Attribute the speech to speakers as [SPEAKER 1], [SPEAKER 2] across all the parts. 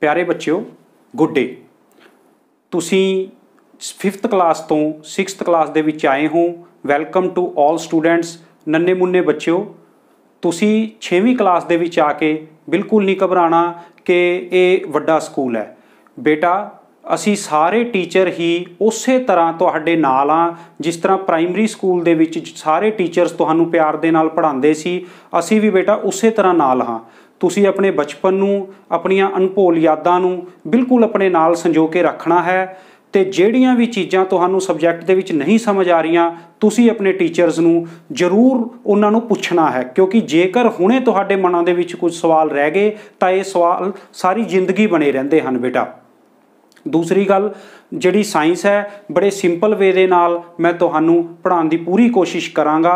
[SPEAKER 1] ਪਿਆਰੇ ਬੱਚਿਓ good day ਤੁਸੀਂ 5th ਕਲਾਸ ਤੋਂ 6th ਕਲਾਸ ਦੇ ਵਿੱਚ ਆਏ ਹੋ ਵੈਲਕਮ ਟੂ 올 ਸਟੂਡੈਂਟਸ ਨੰਨੇ ਮੁੰਨੇ ਬੱਚਿਓ ਤੁਸੀਂ 6ਵੀਂ ਕਲਾਸ ਦੇ ਵਿੱਚ ਆ ਕੇ ਬਿਲਕੁਲ ਨਹੀਂ ਘਬਰਾਣਾ ਕਿ ਇਹ ਵੱਡਾ ਸਕੂਲ ਹੈ ਬੇਟਾ ਅਸੀਂ ਸਾਰੇ ਟੀਚਰ ਹੀ ਉਸੇ ਤਰ੍ਹਾਂ ਤੁਹਾਡੇ ਨਾਲ ਆ ਜਿਸ ਤਰ੍ਹਾਂ ਪ੍ਰਾਇਮਰੀ ਸਕੂਲ ਦੇ ਵਿੱਚ ਸਾਰੇ ਟੀਚਰਸ ਤੁਹਾਨੂੰ ਪਿਆਰ ਦੇ ਨਾਲ ਪੜ੍ਹਾਉਂਦੇ ਸੀ ਅਸੀਂ ਵੀ ਬੇਟਾ ਉਸੇ ਤਰ੍ਹਾਂ ਨਾਲ ਹਾਂ ਤੁਸੀਂ ਆਪਣੇ ਬਚਪਨ ਨੂੰ ਆਪਣੀਆਂ ਅਨਭੋਲ ਯਾਦਾਂ ਨੂੰ ਬਿਲਕੁਲ ਆਪਣੇ ਨਾਲ ਸੰਜੋ ਕੇ ਰੱਖਣਾ ਹੈ ਤੇ ਜਿਹੜੀਆਂ ਵੀ ਚੀਜ਼ਾਂ ਤੁਹਾਨੂੰ ਸਬਜੈਕਟ ਦੇ ਵਿੱਚ ਨਹੀਂ ਸਮਝ ਆ ਰਹੀਆਂ ਤੁਸੀਂ ਆਪਣੇ ਟੀਚਰਸ ਨੂੰ ਜ਼ਰੂਰ ਉਹਨਾਂ ਨੂੰ ਪੁੱਛਣਾ ਹੈ ਕਿਉਂਕਿ ਜੇਕਰ ਹੁਣੇ ਤੁਹਾਡੇ ਮਨਾਂ ਦੇ ਵਿੱਚ ਕੁਝ ਸਵਾਲ ਰਹਿ ਗਏ ਤਾਂ ਇਹ ਸਵਾਲ ਸਾਰੀ ਜ਼ਿੰਦਗੀ ਬਣੇ ਰਹਿੰਦੇ ਹਨ ਬੇਟਾ ਦੂਸਰੀ ਗੱਲ ਜਿਹੜੀ ਸਾਇੰਸ ਹੈ ਬੜੇ ਸਿੰਪਲ ਵੇ ਦੇ ਨਾਲ ਮੈਂ ਤੁਹਾਨੂੰ ਪੜਾਉਣ ਦੀ ਪੂਰੀ ਕੋਸ਼ਿਸ਼ ਕਰਾਂਗਾ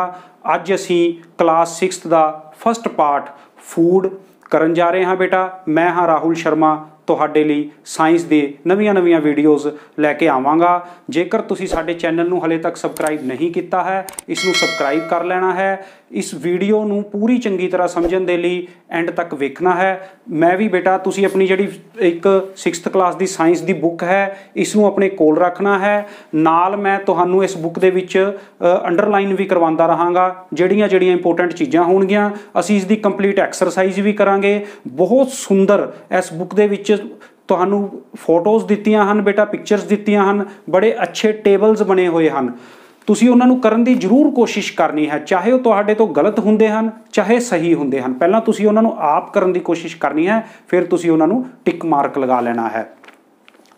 [SPEAKER 1] ਅੱਜ ਅਸੀਂ ਕਲਾਸ 6th ਦਾ ਫਸਟ ਪਾਰਟ ਫੂਡ ਕਰਨ ਜਾ ਰਹੇ ਹਾਂ ਬੇਟਾ ਮੈਂ ਹਾਂ ਰਾਹੁਲ ਸ਼ਰਮਾ ਤੁਹਾਡੇ ਲਈ ਸਾਇੰਸ ਦੇ ਨਵੀਆਂ-ਨਵੀਆਂ ਵੀਡੀਓਜ਼ ਲੈ ਕੇ ਆਵਾਂਗਾ ਜੇਕਰ ਤੁਸੀਂ ਸਾਡੇ ਚੈਨਲ ਨੂੰ ਹਲੇ ਤੱਕ ਸਬਸਕ੍ਰਾਈਬ ਨਹੀਂ ਕੀਤਾ ਹੈ ਇਸ ਨੂੰ ਸਬਸਕ੍ਰਾਈਬ ਕਰ ਲੈਣਾ ਹੈ ਇਸ ਵੀਡੀਓ ਨੂੰ ਪੂਰੀ ਚੰਗੀ ਤਰ੍ਹਾਂ ਸਮਝਣ ਦੇ ਲਈ ਐਂਡ ਤੱਕ ਵੇਖਣਾ ਹੈ ਮੈਂ ਵੀ ਬੇਟਾ ਤੁਸੀਂ ਆਪਣੀ ਜਿਹੜੀ ਇੱਕ 6th ਕਲਾਸ ਦੀ ਸਾਇੰਸ ਦੀ ਬੁੱਕ ਹੈ ਇਸ ਨੂੰ ਆਪਣੇ ਕੋਲ ਰੱਖਣਾ ਹੈ ਨਾਲ ਮੈਂ ਤੁਹਾਨੂੰ ਇਸ ਬੁੱਕ ਦੇ ਵਿੱਚ ਅੰਡਰਲਾਈਨ ਵੀ ਕਰਵਾਉਂਦਾ ਰਹਾਂਗਾ ਜਿਹੜੀਆਂ ਜਿਹੜੀਆਂ ਇੰਪੋਰਟੈਂਟ ਚੀਜ਼ਾਂ ਹੋਣਗੀਆਂ ਅਸੀਂ ਇਸ ਦੀ ਕੰਪਲੀਟ ਐਕਸਰਸਾਈਜ਼ ਵੀ ਕਰਾਂਗੇ ਬਹੁਤ ਸੁੰਦਰ ਇਸ ਬੁੱਕ ਦੇ ਵਿੱਚ ਤੁਹਾਨੂੰ ਫੋਟੋਜ਼ ਦਿੱਤੀਆਂ ਹਨ ਬੇਟਾ ਪਿਕਚਰਸ ਦਿੱਤੀਆਂ ਹਨ ਬੜੇ ਅੱਛੇ ਟੇਬਲਸ ਬਣੇ ਹੋਏ ਹਨ ਤੁਸੀਂ ਉਹਨਾਂ ਨੂੰ ਕਰਨ ਦੀ ਜ਼ਰੂਰ ਕੋਸ਼ਿਸ਼ ਕਰਨੀ ਹੈ ਚਾਹੇ ਉਹ ਤੁਹਾਡੇ ਤੋਂ ਗਲਤ ਹੁੰਦੇ ਹਨ ਚਾਹੇ ਸਹੀ ਹੁੰਦੇ ਹਨ ਪਹਿਲਾਂ ਤੁਸੀਂ ਉਹਨਾਂ ਨੂੰ ਆਪ ਕਰਨ ਦੀ ਕੋਸ਼ਿਸ਼ ਕਰਨੀ ਹੈ ਫਿਰ ਤੁਸੀਂ ਉਹਨਾਂ ਨੂੰ ਟਿਕ ਮਾਰਕ ਲਗਾ ਲੈਣਾ ਹੈ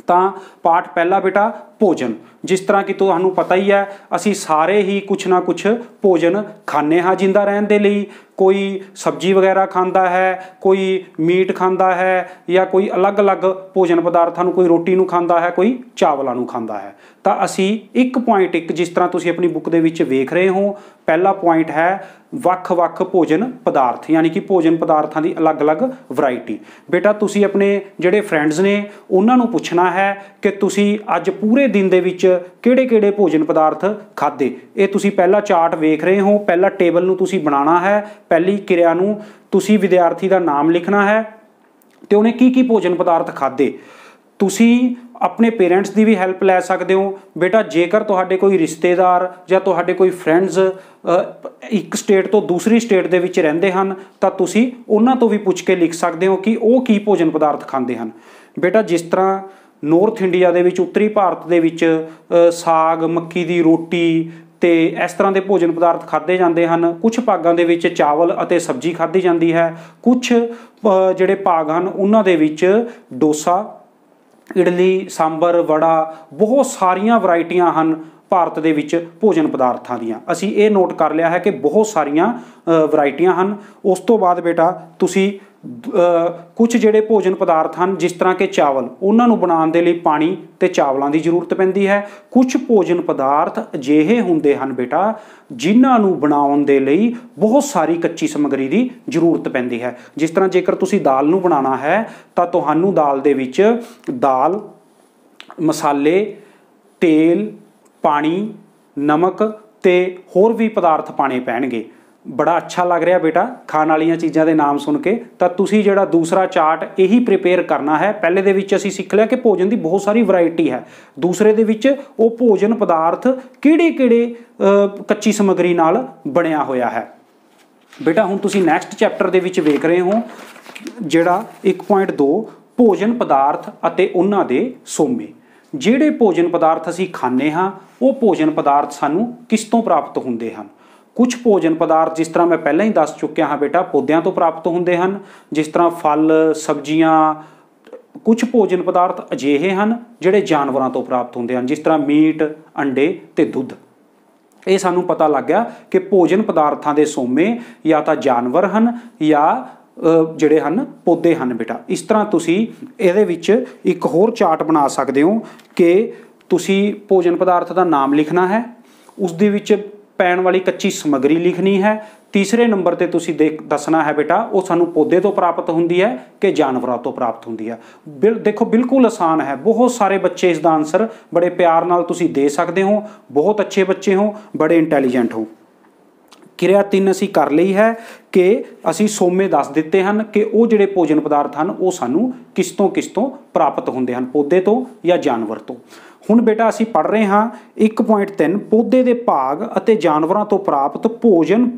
[SPEAKER 1] ਤਾਂ ਪਾਠ ਪਹਿਲਾ ਬੇਟਾ ਭੋਜਨ ਜਿਸ ਤਰ੍ਹਾਂ ਕਿ ਤੁਹਾਨੂੰ ਪਤਾ ਹੀ ਹੈ ਅਸੀਂ ਸਾਰੇ ਹੀ ਕੁਛ ਨਾ ਕੁਛ ਭੋਜਨ ਖਾਂਦੇ ਹਾਂ ਜਿੰਦਾ ਰਹਿਣ ਦੇ ਲਈ ਕੋਈ ਸਬਜ਼ੀ ਵਗੈਰਾ ਖਾਂਦਾ ਹੈ ਕੋਈ ਮੀਟ ਖਾਂਦਾ ਹੈ ਜਾਂ ਕੋਈ ਅਲੱਗ-ਅਲੱਗ ਭੋਜਨ ਪਦਾਰਥਾਂ ਨੂੰ ਕੋਈ ਰੋਟੀ ਨੂੰ ਖਾਂਦਾ ਹੈ ਕੋਈ ਚਾਵਲਾਂ ਨੂੰ ਖਾਂਦਾ ਹੈ ਤਾਂ ਅਸੀਂ 1.1 ਜਿਸ ਤਰ੍ਹਾਂ ਤੁਸੀਂ ਆਪਣੀ ਬੁੱਕ ਦੇ ਵਿੱਚ ਵੇਖ ਰਹੇ ਹੋ ਪਹਿਲਾ ਪੁਆਇੰਟ ਹੈ ਵੱਖ-ਵੱਖ ਭੋਜਨ ਪਦਾਰਥ ਯਾਨੀ ਕਿ ਭੋਜਨ ਪਦਾਰਥਾਂ ਦੀ ਅਲੱਗ-ਅਲੱਗ ਵੈਰਾਈਟੀ ਬੇਟਾ ਤੁਸੀਂ ਆਪਣੇ ਜਿਹੜੇ ਫਰੈਂਡਸ ਨੇ ਉਹਨਾਂ ਨੂੰ ਪੁੱਛਣਾ ਹੈ ਕਿ ਤੁਸੀਂ ਅੱਜ ਪੂਰੇ ਪੂਰੇ ਦਿਨ ਦੇ ਵਿੱਚ ਕਿਹੜੇ-ਕਿਹੜੇ ਭੋਜਨ ਪਦਾਰਥ ਖਾਦੇ ਇਹ ਤੁਸੀਂ ਪਹਿਲਾ ਚਾਰਟ ਵੇਖ ਰਹੇ ਹੋ ਪਹਿਲਾ ਟੇਬਲ ਨੂੰ ਤੁਸੀਂ ਬਣਾਉਣਾ ਹੈ ਪਹਿਲੀ ਕਿਰਿਆ ਨੂੰ ਤੁਸੀਂ ਵਿਦਿਆਰਥੀ ਦਾ ਨਾਮ ਲਿਖਣਾ ਹੈ ਤੇ ਉਹਨੇ ਕੀ ਕੀ ਭੋਜਨ ਪਦਾਰਥ ਖਾਦੇ ਤੁਸੀਂ ਆਪਣੇ ਪੇਰੈਂਟਸ ਦੀ ਵੀ ਹੈਲਪ ਲੈ ਸਕਦੇ ਹੋ ਬੇਟਾ ਜੇਕਰ ਤੁਹਾਡੇ ਕੋਈ ਰਿਸ਼ਤੇਦਾਰ ਜਾਂ ਤੁਹਾਡੇ ਕੋਈ ਫਰੈਂਡਸ ਇੱਕ ਸਟੇਟ ਤੋਂ ਦੂਸਰੀ ਸਟੇਟ ਦੇ ਵਿੱਚ ਰਹਿੰਦੇ ਹਨ ਤਾਂ ਤੁਸੀਂ ਉਹਨਾਂ ਤੋਂ ਵੀ ਪੁੱਛ ਕੇ ਲਿਖ ਸਕਦੇ ਹੋ ਕਿ ਉਹ ਕੀ ਭੋਜਨ ਪਦਾਰਥ ਖਾਂਦੇ ਹਨ ਬੇਟਾ ਜਿਸ ਤਰ੍ਹਾਂ ਨਾਰਥ ਇੰਡੀਆ ਦੇ ਵਿੱਚ ਉੱਤਰੀ ਭਾਰਤ ਦੇ ਵਿੱਚ ਸਾਗ ਮੱਕੀ ਦੀ ਰੋਟੀ ਤੇ ਇਸ ਤਰ੍ਹਾਂ ਦੇ ਭੋਜਨ ਪਦਾਰਥ ਖਾਦੇ ਜਾਂਦੇ ਹਨ ਕੁਝ ਭਾਗਾਂ ਦੇ ਵਿੱਚ ਚਾਵਲ ਅਤੇ ਸਬਜ਼ੀ ਖਾਦੀ ਜਾਂਦੀ ਹੈ ਕੁਝ ਜਿਹੜੇ ਭਾਗ ਹਨ ਉਹਨਾਂ ਦੇ ਵਿੱਚ ਡੋਸਾ ਇਡਲੀ ਸਾਂਬਰ ਵੜਾ ਬਹੁਤ ਸਾਰੀਆਂ ਵੈਰਾਈਟੀਆਂ ਹਨ ਭਾਰਤ ਦੇ ਵਿੱਚ ਭੋਜਨ ਪਦਾਰਥਾਂ ਦੀਆਂ ਅਸੀਂ ਇਹ ਨੋਟ ਕਰ ਲਿਆ ਹੈ ਕਿ ਬਹੁਤ ਸਾਰੀਆਂ ਵੈਰਾਈਟੀਆਂ ਹਨ ਉਸ ਤੋਂ ਬਾਅਦ ਬੇਟਾ ਤੁਸੀਂ ਕੁਝ ਜਿਹੜੇ ਭੋਜਨ ਪਦਾਰਥ ਹਨ ਜਿਸ ਤਰ੍ਹਾਂ ਕਿ ਚਾਵਲ ਉਹਨਾਂ ਨੂੰ ਬਣਾਉਣ ਦੇ ਲਈ ਪਾਣੀ ਤੇ ਚਾਵਲਾਂ ਦੀ ਜ਼ਰੂਰਤ ਪੈਂਦੀ ਹੈ ਕੁਝ ਭੋਜਨ ਪਦਾਰਥ ਅਜਿਹੇ ਹੁੰਦੇ ਹਨ ਬੇਟਾ ਜਿਨ੍ਹਾਂ ਨੂੰ ਬਣਾਉਣ ਦੇ ਲਈ ਬਹੁਤ ਸਾਰੀ ਕੱਚੀ ਸਮੱਗਰੀ ਦੀ ਜ਼ਰੂਰਤ ਪੈਂਦੀ ਹੈ ਜਿਸ ਤਰ੍ਹਾਂ ਜੇਕਰ ਤੁਸੀਂ ਦਾਲ ਨੂੰ ਬਣਾਉਣਾ ਹੈ ਤਾਂ ਤੁਹਾਨੂੰ ਦਾਲ ਦੇ ਵਿੱਚ ਦਾਲ ਮਸਾਲੇ ਤੇਲ ਪਾਣੀ ਨਮਕ ਤੇ ਹੋਰ ਵੀ ਪਦਾਰਥ ਪਾਣੇ ਪੈਣਗੇ ਬੜਾ ਅੱਛਾ ਲੱਗ ਰਿਹਾ ਬੇਟਾ ਖਾਣ ਵਾਲੀਆਂ ਚੀਜ਼ਾਂ ਦੇ ਨਾਮ ਸੁਣ ਕੇ ਤਾਂ ਤੁਸੀਂ ਜਿਹੜਾ ਦੂਸਰਾ ਚਾਰਟ ਇਹੀ ਪ੍ਰਿਪੇਅਰ ਕਰਨਾ ਹੈ ਪਹਿਲੇ ਦੇ ਵਿੱਚ ਅਸੀਂ ਸਿੱਖ ਲਿਆ ਕਿ ਭੋਜਨ ਦੀ ਬਹੁਤ ਸਾਰੀ ਵੈਰਾਈਟੀ ਹੈ ਦੂਸਰੇ ਦੇ ਵਿੱਚ ਉਹ ਭੋਜਨ ਪਦਾਰਥ ਕਿਹੜੇ-ਕਿਹੜੇ ਕੱਚੀ ਸਮੱਗਰੀ ਨਾਲ ਬਣਿਆ ਹੋਇਆ ਹੈ ਬੇਟਾ ਹੁਣ ਤੁਸੀਂ ਨੈਕਸਟ ਚੈਪਟਰ ਦੇ ਵਿੱਚ ਵੇਖ ਰਹੇ ਹੋ ਜਿਹੜਾ 1.2 ਭੋਜਨ ਪਦਾਰਥ ਅਤੇ ਉਹਨਾਂ ਦੇ ਸੋਮੇ ਜਿਹੜੇ ਭੋਜਨ ਪਦਾਰਥ ਅਸੀਂ ਖਾਂਦੇ ਹਾਂ ਉਹ ਭੋਜਨ ਪਦਾਰਥ ਸਾਨੂੰ ਕਿਸ ਤੋਂ ਪ੍ਰਾਪਤ ਹੁੰਦੇ ਹਨ ਕੁਝ ਭੋਜਨ ਪਦਾਰਥ ਜਿਸ ਤਰ੍ਹਾਂ ਮੈਂ ਪਹਿਲਾਂ ਹੀ ਦੱਸ ਚੁੱਕਿਆ ਹਾਂ ਬੇਟਾ ਪੌਦਿਆਂ ਤੋਂ ਪ੍ਰਾਪਤ ਹੁੰਦੇ ਹਨ ਜਿਸ ਤਰ੍ਹਾਂ ਫਲ ਸਬਜ਼ੀਆਂ ਕੁਝ ਭੋਜਨ ਪਦਾਰਥ ਅਜਿਹੇ ਹਨ ਜਿਹੜੇ ਜਾਨਵਰਾਂ ਤੋਂ ਪ੍ਰਾਪਤ ਹੁੰਦੇ ਹਨ ਜਿਸ ਤਰ੍ਹਾਂ ਮੀਟ ਅੰਡੇ ਤੇ ਦੁੱਧ ਇਹ ਸਾਨੂੰ ਪਤਾ ਲੱਗ ਗਿਆ ਕਿ ਭੋਜਨ ਪਦਾਰਥਾਂ ਦੇ ਸੋਮੇ ਜਾਂ ਤਾਂ ਜਾਨਵਰ ਹਨ ਜਾਂ ਜਿਹੜੇ ਹਨ ਪੌਦੇ ਹਨ ਬੇਟਾ ਇਸ ਤਰ੍ਹਾਂ ਤੁਸੀਂ ਇਹਦੇ ਵਿੱਚ ਇੱਕ ਹੋਰ ਚਾਰਟ ਬਣਾ ਸਕਦੇ ਹੋ ਕਿ ਤੁਸੀਂ ਭੋਜਨ ਪਦਾਰਥ ਦਾ ਨਾਮ ਲਿਖਣਾ ਹੈ ਉਸ ਦੇ ਵਿੱਚ ਪੈਣ ਵਾਲੀ ਕੱਚੀ ਸਮਗਰੀ ਲਿਖਣੀ ਹੈ ਤੀਸਰੇ ਨੰਬਰ ਤੇ ਤੁਸੀਂ ਦੇਖ ਦੱਸਣਾ ਹੈ ਬੇਟਾ ਉਹ ਸਾਨੂੰ ਪੌਦੇ ਤੋਂ ਪ੍ਰਾਪਤ ਹੁੰਦੀ ਹੈ ਕਿ ਜਾਨਵਰਾਂ ਤੋਂ ਪ੍ਰਾਪਤ ਹੁੰਦੀ ਹੈ ਦੇਖੋ ਬਿਲਕੁਲ ਆਸਾਨ ਹੈ ਬਹੁਤ ਸਾਰੇ ਬੱਚੇ ਇਸ ਦਾ ਆਨਸਰ ਬੜੇ ਪਿਆਰ ਨਾਲ ਤੁਸੀਂ ਦੇ ਸਕਦੇ ਹੋ ਬਹੁਤ ਅੱਛੇ ਬੱਚੇ ਹੋ ਬੜੇ ਇੰਟੈਲੀਜੈਂਟ ਹੋ ਕਿਰਿਆ 3 ਅਸੀਂ ਕਰ ਲਈ ਹੈ ਕਿ ਅਸੀਂ ਸੋਮੇ ਦੱਸ ਦਿੱਤੇ ਹਨ ਕਿ ਉਹ ਜਿਹੜੇ ਭੋਜਨ ਪਦਾਰਥ ਹਨ ਉਹ ਸਾਨੂੰ ਕਿਸ ਤੋਂ ਕਿਸ ਤੋਂ ਪ੍ਰਾਪਤ ਹੁੰਦੇ ਹਨ ਪੌਦੇ ਤੋਂ ਜਾਂ ਜਾਨਵਰ ਤੋਂ ਹੁਣ ਬੇਟਾ ਅਸੀਂ ਪੜ ਰਹੇ ਹਾਂ 1.3 ਪੌਦੇ ਦੇ ਭਾਗ ਅਤੇ ਜਾਨਵਰਾਂ ਤੋਂ ਪ੍ਰਾਪਤ ਭੋਜਨ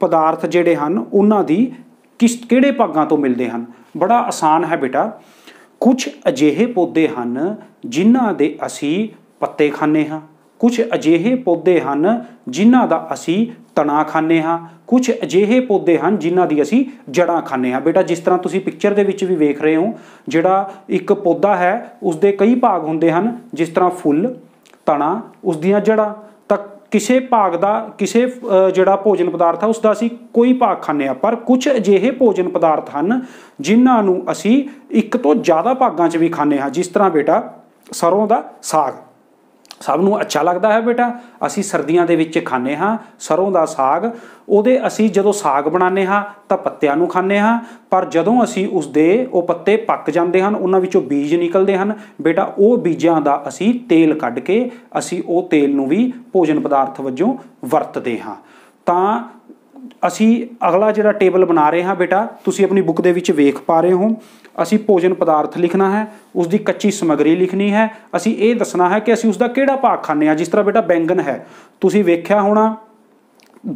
[SPEAKER 1] ਪਦਾਰਥ ਜਿਹੜੇ ਹਨ ਉਹਨਾਂ ਦੀ ਕਿਸ ਕਿਹੜੇ ਭਾਗਾਂ ਤੋਂ ਮਿਲਦੇ ਹਨ ਬੜਾ ਆਸਾਨ ਹੈ ਬੇਟਾ ਕੁਝ ਅਜਿਹੇ ਪੌਦੇ ਹਨ ਜਿਨ੍ਹਾਂ ਦੇ ਅਸੀਂ ਪੱਤੇ ਖਾਂਦੇ ਹਾਂ ਕੁਝ ਅਜਿਹੇ ਪੌਦੇ ਹਨ ਜਿਨ੍ਹਾਂ ਦਾ ਅਸੀਂ ਤਣਾ ਖਾਂਦੇ ਹਾਂ ਕੁਝ ਅਜਿਹੇ ਪੌਦੇ ਹਨ ਜਿਨ੍ਹਾਂ ਦੀ ਅਸੀਂ ਜੜਾਂ ਖਾਂਦੇ ਹਾਂ ਬੇਟਾ ਜਿਸ ਤਰ੍ਹਾਂ ਤੁਸੀਂ ਪਿਕਚਰ ਦੇ ਵਿੱਚ ਵੀ ਵੇਖ ਰਹੇ ਹੋ ਜਿਹੜਾ ਇੱਕ ਪੌਦਾ ਹੈ ਉਸ ਦੇ ਕਈ ਭਾਗ ਹੁੰਦੇ ਹਨ ਜਿਸ ਤਰ੍ਹਾਂ ਫੁੱਲ ਤਣਾ ਉਸ ਦੀਆਂ ਜੜਾਂ ਤਾਂ ਕਿਸੇ ਭਾਗ ਦਾ ਕਿਸੇ ਜਿਹੜਾ ਭੋਜਨ ਪਦਾਰਥ ਹੈ ਉਸ ਦਾ ਅਸੀਂ ਕੋਈ ਭਾਗ ਖਾਂਦੇ ਆ ਪਰ ਕੁਝ ਅਜਿਹੇ ਭੋਜਨ ਪਦਾਰਥ ਹਨ ਜਿਨ੍ਹਾਂ ਨੂੰ ਅਸੀਂ ਇੱਕ ਤੋਂ ਜ਼ਿਆਦਾ ਭਾਗਾਂ 'ਚ ਵੀ ਖਾਂਦੇ ਹਾਂ ਜਿਸ ਤਰ੍ਹਾਂ ਬੇਟਾ ਸਰੋਂ ਦਾ ਸਾਗ ਸਭ ਨੂੰ ਅੱਛਾ ਲੱਗਦਾ ਹੈ ਬੇਟਾ ਅਸੀਂ ਸਰਦੀਆਂ ਦੇ ਵਿੱਚ ਖਾਂਦੇ ਹਾਂ ਸਰੋਂ ਦਾ ਸਾਗ ਉਹਦੇ ਅਸੀਂ ਜਦੋਂ ਸਾਗ ਬਣਾਉਂਦੇ ਹਾਂ ਤਾਂ ਪੱਤਿਆਂ ਨੂੰ ਖਾਂਦੇ ਹਾਂ ਪਰ ਜਦੋਂ ਅਸੀਂ ਉਸ ਦੇ ਉਹ ਪੱਤੇ ਪੱਕ ਜਾਂਦੇ ਹਨ ਉਹਨਾਂ ਵਿੱਚੋਂ ਬੀਜ ਨਿਕਲਦੇ ਹਨ ਬੇਟਾ ਉਹ ਬੀਜਾਂ ਦਾ ਅਸੀਂ ਤੇਲ ਕੱਢ ਕੇ ਅਸੀਂ ਉਹ ਤੇਲ ਨੂੰ ਵੀ ਭੋਜਨ ਪਦਾਰਥ ਵਜੋਂ ਵਰਤਦੇ ਹਾਂ ਤਾਂ ਅਸੀਂ ਅਗਲਾ ਜਿਹੜਾ ਟੇਬਲ ਬਣਾ ਰਹੇ ਹਾਂ ਬੇਟਾ ਤੁਸੀਂ ਆਪਣੀ ਬੁੱਕ ਦੇ ਵਿੱਚ ਵੇਖ ਪਾ ਰਹੇ ਹੋ ਅਸੀਂ ਭੋਜਨ ਪਦਾਰਥ ਲਿਖਣਾ ਹੈ ਉਸ ਦੀ ਕੱਚੀ ਸਮਗਰੀ ਲਿਖਣੀ ਹੈ ਅਸੀਂ ਇਹ ਦੱਸਣਾ ਹੈ ਕਿ ਅਸੀਂ ਉਸ ਦਾ ਕਿਹੜਾ ਭਾਗ ਖਾਣੇ ਆ ਜਿਸ ਤਰ੍ਹਾਂ ਬੇਟਾ ਬੈਂਗਨ ਹੈ ਤੁਸੀਂ ਵੇਖਿਆ ਹੋਣਾ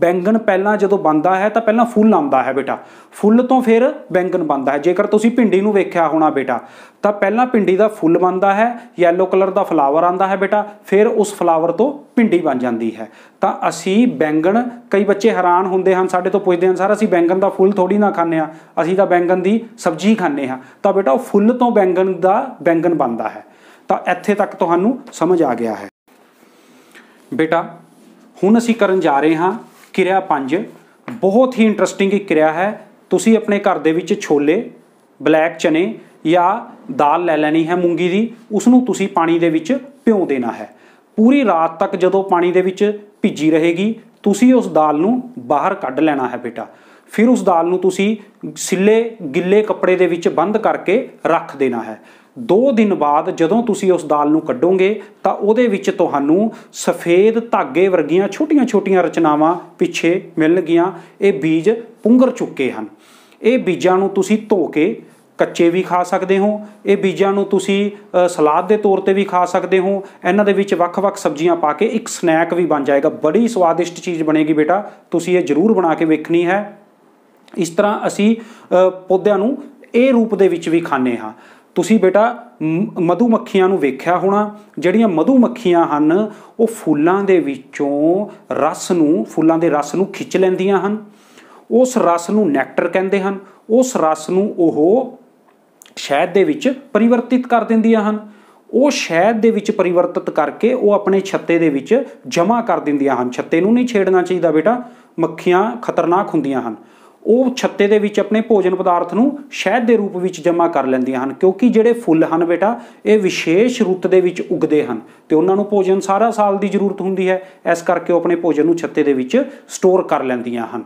[SPEAKER 1] ਬੈਂਗਣ ਪਹਿਲਾਂ ਜਦੋਂ ਬੰਦਾ ਹੈ ਤਾਂ ਪਹਿਲਾਂ ਫੁੱਲ ਆਉਂਦਾ ਹੈ ਬੇਟਾ ਫੁੱਲ ਤੋਂ ਫਿਰ ਬੈਂਗਣ ਬੰਦਾ ਹੈ ਜੇਕਰ ਤੁਸੀਂ ਭਿੰਡੀ ਨੂੰ ਵੇਖਿਆ ਹੋਣਾ ਬੇਟਾ ਤਾਂ ਪਹਿਲਾਂ ਭਿੰਡੀ ਦਾ ਫੁੱਲ ਬੰਦਾ ਹੈ yellow ਕਲਰ ਦਾ ਫਲਾਵਰ ਆਉਂਦਾ ਹੈ ਬੇਟਾ ਫਿਰ ਉਸ ਫਲਾਵਰ ਤੋਂ ਭਿੰਡੀ ਬਣ ਜਾਂਦੀ ਹੈ ਤਾਂ ਅਸੀਂ ਬੈਂਗਣ ਕਈ ਬੱਚੇ ਹੈਰਾਨ ਹੁੰਦੇ ਹਨ ਸਾਡੇ ਤੋਂ ਪੁੱਛਦੇ ਹਨ ਸਰ ਅਸੀਂ ਬੈਂਗਣ ਦਾ ਫੁੱਲ ਥੋੜੀ ਨਾ ਖਾਂਦੇ ਆ ਅਸੀਂ ਤਾਂ ਬੈਂਗਣ ਦੀ ਸਬਜ਼ੀ ਖਾਂਦੇ ਹਾਂ ਤਾਂ ਬੇਟਾ ਉਹ ਫੁੱਲ ਤੋਂ ਬੈਂਗਣ ਦਾ ਬੈਂਗਣ ਬਣਦਾ ਹੈ ਤਾਂ ਇੱਥੇ ਤੱਕ ਤੁਹਾਨੂੰ ਸਮਝ ਆ ਗਿਆ ਹੈ ਬੇਟਾ ਹੁਣ ਅਸੀਂ ਕਰਨ ਜਾ ਰਹੇ ਹਾਂ ਕਿਰਿਆ 5 ਬਹੁਤ ਹੀ ਇੰਟਰਸਟਿੰਗ ਇੱਕ ਕਿਰਿਆ ਹੈ ਤੁਸੀਂ ਆਪਣੇ ਘਰ ਦੇ ਵਿੱਚ ਛੋਲੇ ਬਲੈਕ ਚਨੇ ਜਾਂ ਦਾਲ ਲੈ ਲੈਣੀ ਹੈ ਮੂੰਗੀ ਦੀ ਉਸ ਨੂੰ ਤੁਸੀਂ ਪਾਣੀ ਦੇ ਵਿੱਚ ਭਿਉਂ ਦੇਣਾ ਹੈ ਪੂਰੀ ਰਾਤ ਤੱਕ ਜਦੋਂ ਪਾਣੀ ਦੇ ਵਿੱਚ ਭਿੱਜੀ ਰਹੇਗੀ ਤੁਸੀਂ ਉਸ ਦਾਲ ਨੂੰ ਬਾਹਰ ਕੱਢ ਲੈਣਾ ਹੈ ਬੇਟਾ ਫਿਰ ਉਸ ਦਾਲ ਨੂੰ ਤੁਸੀਂ ਸਿੱਲੇ ਗਿੱਲੇ ਕੱਪੜੇ ਦੇ ਵਿੱਚ ਬੰਦ ਕਰਕੇ ਰੱਖ ਦੇਣਾ ਹੈ 2 ਦਿਨ ਬਾਅਦ ਜਦੋਂ ਤੁਸੀਂ ਉਸ ਦਾਲ ਨੂੰ ਕੱਢੋਗੇ ਤਾਂ ਉਹਦੇ ਵਿੱਚ ਤੁਹਾਨੂੰ ਸਫੇਦ ਧਾਗੇ ਵਰਗੀਆਂ ਛੋਟੀਆਂ-ਛੋਟੀਆਂ ਰਚਨਾਵਾਂ ਪਿੱਛੇ ਮਿਲਣਗੀਆਂ ਇਹ ਬੀਜ ਪੁੰਗਰ ਚੁੱਕੇ ਹਨ ਇਹ ਬੀਜਾਂ ਨੂੰ ਤੁਸੀਂ ਧੋ ਕੇ ਕੱਚੇ ਵੀ ਖਾ ਸਕਦੇ ਹੋ ਇਹ ਬੀਜਾਂ ਨੂੰ ਤੁਸੀਂ ਸਲਾਦ ਦੇ ਤੌਰ ਤੇ ਵੀ ਖਾ ਸਕਦੇ ਹੋ ਇਹਨਾਂ ਦੇ ਵਿੱਚ ਵੱਖ-ਵੱਖ ਸਬਜ਼ੀਆਂ ਪਾ ਕੇ ਇੱਕ ਸਨੈਕ ਵੀ ਬਣ ਜਾਏਗਾ ਬੜੀ ਸਵਾਦਿਸ਼ਟ ਚੀਜ਼ ਬਣੇਗੀ ਬੇਟਾ ਤੁਸੀਂ ਇਹ ਜ਼ਰੂਰ ਬਣਾ ਕੇ ਵੇਖਣੀ ਹੈ ਇਸ ਤਰ੍ਹਾਂ ਅਸੀਂ ਪੌਦਿਆਂ ਨੂੰ ਇਹ ਰੂਪ ਦੇ ਵਿੱਚ ਵੀ ਖਾਣੇ ਹਾਂ ਤੁਸੀਂ ਬੇਟਾ ਮਧੂ ਮੱਖੀਆਂ ਨੂੰ ਵੇਖਿਆ ਹੋਣਾ ਜਿਹੜੀਆਂ ਮਧੂ ਮੱਖੀਆਂ ਹਨ ਉਹ ਫੁੱਲਾਂ ਦੇ ਵਿੱਚੋਂ ਰਸ ਨੂੰ ਫੁੱਲਾਂ ਦੇ ਰਸ ਨੂੰ ਖਿੱਚ ਲੈਂਦੀਆਂ ਹਨ ਉਸ ਰਸ ਨੂੰ ਨੈਕਟਰ ਕਹਿੰਦੇ ਹਨ ਉਸ ਰਸ ਨੂੰ ਉਹ ਸ਼ਹਿਦ ਦੇ ਵਿੱਚ ਪਰਿਵਰਤਿਤ ਕਰ ਦਿੰਦੀਆਂ ਹਨ ਉਹ ਸ਼ਹਿਦ ਦੇ ਵਿੱਚ ਪਰਿਵਰਤਿਤ ਕਰਕੇ ਉਹ ਆਪਣੇ ਛੱਤੇ ਦੇ ਵਿੱਚ ਜਮ੍ਹਾਂ ਕਰ ਦਿੰਦੀਆਂ ਹਨ ਛੱਤੇ ਨੂੰ ਨਹੀਂ ਛੇੜਨਾ ਚਾਹੀਦਾ ਬੇਟਾ ਮੱਖੀਆਂ ਖਤਰਨਾਕ ਹੁੰਦੀਆਂ ਹਨ ਉਹ ਛੱਤੇ ਦੇ ਵਿੱਚ ਆਪਣੇ ਭੋਜਨ ਪਦਾਰਥ ਨੂੰ ਸ਼ਹਿਦ ਦੇ ਰੂਪ ਵਿੱਚ ਜਮ੍ਹਾਂ ਕਰ ਲੈਂਦੀਆਂ ਹਨ ਕਿਉਂਕਿ ਜਿਹੜੇ ਫੁੱਲ ਹਨ ਬੇਟਾ ਇਹ ਵਿਸ਼ੇਸ਼ ਰੁੱਤ ਦੇ ਵਿੱਚ ਉਗਦੇ ਹਨ ਤੇ ਉਹਨਾਂ ਨੂੰ ਭੋਜਨ ਸਾਰਾ ਸਾਲ ਦੀ ਜ਼ਰੂਰਤ ਹੁੰਦੀ ਹੈ ਇਸ ਕਰਕੇ ਉਹ ਆਪਣੇ ਭੋਜਨ ਨੂੰ ਛੱਤੇ ਦੇ ਵਿੱਚ ਸਟੋਰ ਕਰ ਲੈਂਦੀਆਂ ਹਨ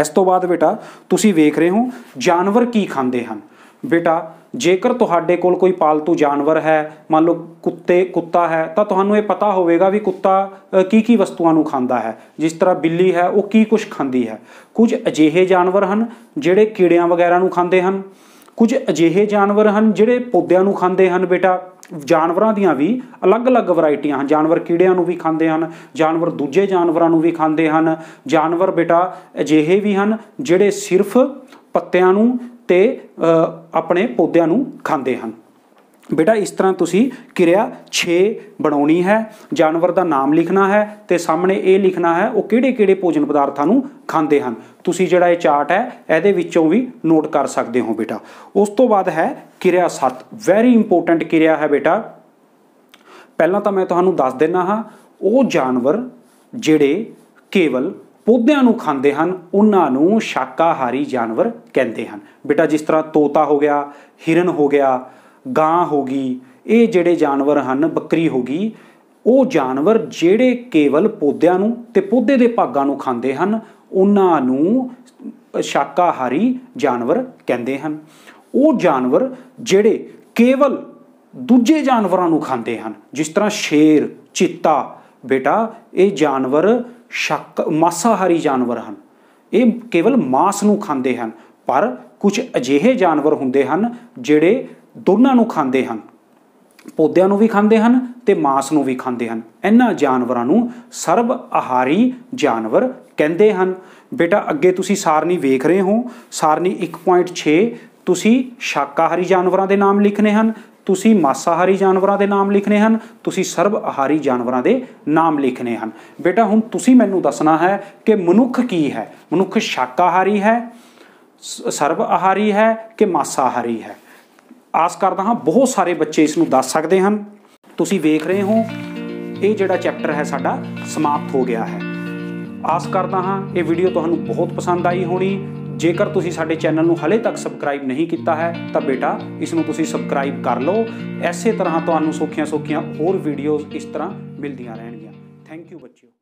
[SPEAKER 1] ਇਸ ਤੋਂ ਬਾਅਦ ਬੇਟਾ ਤੁਸੀਂ ਵੇਖ ਰਹੇ ਹੋ ਜਾਨਵਰ ਕੀ ਖਾਂਦੇ ਹਨ ਬੇਟਾ ਜੇਕਰ ਤੁਹਾਡੇ ਕੋਲ ਕੋਈ ਪਾਲਤੂ ਜਾਨਵਰ ਹੈ ਮੰਨ ਲਓ ਕੁੱਤੇ ਕੁੱਤਾ ਹੈ ਤਾਂ ਤੁਹਾਨੂੰ ਇਹ ਪਤਾ ਹੋਵੇਗਾ ਵੀ ਕੁੱਤਾ ਕੀ ਕੀ ਵਸਤੂਆਂ ਨੂੰ ਖਾਂਦਾ ਹੈ ਜਿਸ ਤਰ੍ਹਾਂ ਬਿੱਲੀ ਹੈ ਉਹ ਕੀ ਕੁਝ ਖਾਂਦੀ ਹੈ ਕੁਝ ਅਜਿਹੇ ਜਾਨਵਰ ਹਨ ਜਿਹੜੇ ਕੀੜਿਆਂ ਵਗੈਰਾ ਨੂੰ ਖਾਂਦੇ ਹਨ ਕੁਝ ਅਜਿਹੇ ਜਾਨਵਰ ਹਨ ਜਿਹੜੇ ਪੌਦਿਆਂ ਨੂੰ ਖਾਂਦੇ ਹਨ ਬੇਟਾ ਜਾਨਵਰਾਂ ਦੀਆਂ ਵੀ ਅਲੱਗ-ਅਲੱਗ ਵੈਰਾਈਟੀਆਂ ਹਨ ਜਾਨਵਰ ਕੀੜਿਆਂ ਨੂੰ ਵੀ ਖਾਂਦੇ ਹਨ ਜਾਨਵਰ ਦੂਜੇ ਜਾਨਵਰਾਂ ਨੂੰ ਵੀ ਖਾਂਦੇ ਹਨ ਜਾਨਵਰ ਬੇਟਾ ਅਜਿਹੇ ਵੀ ਹਨ ਜਿਹੜੇ ਸਿਰਫ ਪੱਤਿਆਂ ਨੂੰ ਤੇ ਆਪਣੇ ਪੌਦਿਆਂ ਨੂੰ ਖਾਂਦੇ ਹਨ ਬੇਟਾ ਇਸ ਤਰ੍ਹਾਂ ਤੁਸੀਂ ਕਿਰਿਆ 6 ਬਣਾਉਣੀ ਹੈ ਜਾਨਵਰ ਦਾ ਨਾਮ ਲਿਖਣਾ ਹੈ ਤੇ ਸਾਹਮਣੇ ਇਹ ਲਿਖਣਾ ਹੈ ਉਹ ਕਿਹੜੇ-ਕਿਹੜੇ ਭੋਜਨ ਪਦਾਰਥਾਂ ਨੂੰ ਖਾਂਦੇ ਹਨ ਤੁਸੀਂ ਜਿਹੜਾ ਇਹ ਚਾਰਟ ਹੈ ਇਹਦੇ ਵਿੱਚੋਂ ਵੀ ਨੋਟ ਕਰ ਸਕਦੇ ਹੋ ਬੇਟਾ ਉਸ ਤੋਂ ਬਾਅਦ ਹੈ ਕਿਰਿਆ 7 ਵੈਰੀ ਇੰਪੋਰਟੈਂਟ ਕਿਰਿਆ ਹੈ ਬੇਟਾ ਪਹਿਲਾਂ ਤਾਂ ਮੈਂ ਤੁਹਾਨੂੰ ਦੱਸ ਦੇਣਾ ਹਾਂ ਉਹ ਜਾਨਵਰ ਜਿਹੜੇ ਕੇਵਲ ਪੌਦਿਆਂ ਨੂੰ ਖਾਂਦੇ ਹਨ ਉਹਨਾਂ ਨੂੰ ਸ਼ਾਕਾਹਾਰੀ ਜਾਨਵਰ ਕਹਿੰਦੇ ਹਨ ਬੇਟਾ ਜਿਸ ਤਰ੍ਹਾਂ ਤੋਤਾ ਹੋ ਗਿਆ ਹਿਰਨ ਹੋ ਗਿਆ ਗਾਂ ਹੋ ਗਈ ਇਹ ਜਿਹੜੇ ਜਾਨਵਰ ਹਨ ਬੱਕਰੀ ਹੋ ਗਈ ਉਹ ਜਾਨਵਰ ਜਿਹੜੇ ਕੇਵਲ ਪੌਦਿਆਂ ਨੂੰ ਤੇ ਪੌਦੇ ਦੇ ਭਾਗਾਂ ਨੂੰ ਖਾਂਦੇ ਹਨ ਉਹਨਾਂ ਨੂੰ ਸ਼ਾਕਾਹਾਰੀ ਜਾਨਵਰ ਕਹਿੰਦੇ ਹਨ ਉਹ ਜਾਨਵਰ ਜਿਹੜੇ ਕੇਵਲ ਦੂਜੇ ਜਾਨਵਰਾਂ ਨੂੰ ਖਾਂਦੇ ਹਨ ਜਿਸ ਤਰ੍ਹਾਂ ਸ਼ੇਰ ਚੀਤਾ ਬੇਟਾ ਇਹ ਜਾਨਵਰ ਸ਼ੱਕ ਮਾਸਾਹਾਰੀ ਜਾਨਵਰ ਹਨ ਇਹ ਕੇਵਲ ਮਾਸ ਨੂੰ ਖਾਂਦੇ ਹਨ ਪਰ ਕੁਝ ਅਜਿਹੇ ਜਾਨਵਰ ਹੁੰਦੇ ਹਨ ਜਿਹੜੇ ਦੋਨਾਂ ਨੂੰ ਖਾਂਦੇ ਹਨ ਪੌਦਿਆਂ ਨੂੰ ਵੀ ਖਾਂਦੇ ਹਨ ਤੇ ਮਾਸ ਨੂੰ ਵੀ ਖਾਂਦੇ ਹਨ ਇਹਨਾਂ ਜਾਨਵਰਾਂ ਨੂੰ ਸਰਬ ਆਹਾਰੀ ਜਾਨਵਰ ਕਹਿੰਦੇ ਹਨ ਬੇਟਾ ਅੱਗੇ ਤੁਸੀਂ ਸਾਰਨੀ ਵੇਖ ਰਹੇ ਹੋ ਸਾਰਨੀ 1.6 ਤੁਸੀਂ ਸ਼ਾਕਾਹਾਰੀ ਜਾਨਵਰਾਂ ਦੇ ਨਾਮ ਲਿਖਨੇ ਹਨ ਤੁਸੀਂ ਮਾਸਾਹਾਰੀ ਜਾਨਵਰਾਂ ਦੇ ਨਾਮ ਲਿਖਨੇ ਹਨ ਤੁਸੀਂ ਸਰਬ ਆਹਾਰੀ ਜਾਨਵਰਾਂ ਦੇ ਨਾਮ ਲਿਖਨੇ ਹਨ ਬੇਟਾ ਹੁਣ ਤੁਸੀਂ ਮੈਨੂੰ ਦੱਸਣਾ ਹੈ ਕਿ ਮਨੁੱਖ ਕੀ ਹੈ ਮਨੁੱਖ ਸ਼ਾਕਾਹਾਰੀ ਹੈ ਸਰਬ ਆਹਾਰੀ ਹੈ ਕਿ ਮਾਸਾਹਾਰੀ ਹੈ ਆਸ ਕਰਦਾ ਹਾਂ ਬਹੁਤ ਸਾਰੇ ਬੱਚੇ ਇਸ ਨੂੰ ਦੱਸ ਸਕਦੇ ਹਨ ਤੁਸੀਂ ਵੇਖ ਰਹੇ ਹੋ ਇਹ ਜਿਹੜਾ ਚੈਪਟਰ ਹੈ ਸਾਡਾ ਸਮਾਪਤ ਹੋ ਗਿਆ ਹੈ ਆਸ ਕਰਦਾ ਹਾਂ ਇਹ ਵੀਡੀਓ ਤੁਹਾਨੂੰ ਬਹੁਤ ਪਸੰਦ ਆਈ ਹੋਣੀ ਜੇਕਰ ਤੁਸੀਂ ਸਾਡੇ ਚੈਨਲ ਨੂੰ ਹਲੇ ਤੱਕ ਸਬਸਕ੍ਰਾਈਬ ਨਹੀਂ ਕੀਤਾ ਹੈ ਤਾਂ ਬੇਟਾ ਇਸ ਨੂੰ ਤੁਸੀਂ ਸਬਸਕ੍ਰਾਈਬ ਕਰ ਲਓ ਐਸੇ ਤਰ੍ਹਾਂ ਤੁਹਾਨੂੰ ਸੋਖੀਆਂ ਸੋਖੀਆਂ ਹੋਰ ਵੀਡੀਓਜ਼ ਇਸ ਤਰ੍ਹਾਂ ਮਿਲਦੀਆਂ ਰਹਿਣਗੀਆਂ ਥੈਂਕ ਯੂ ਬੱਚਿਓ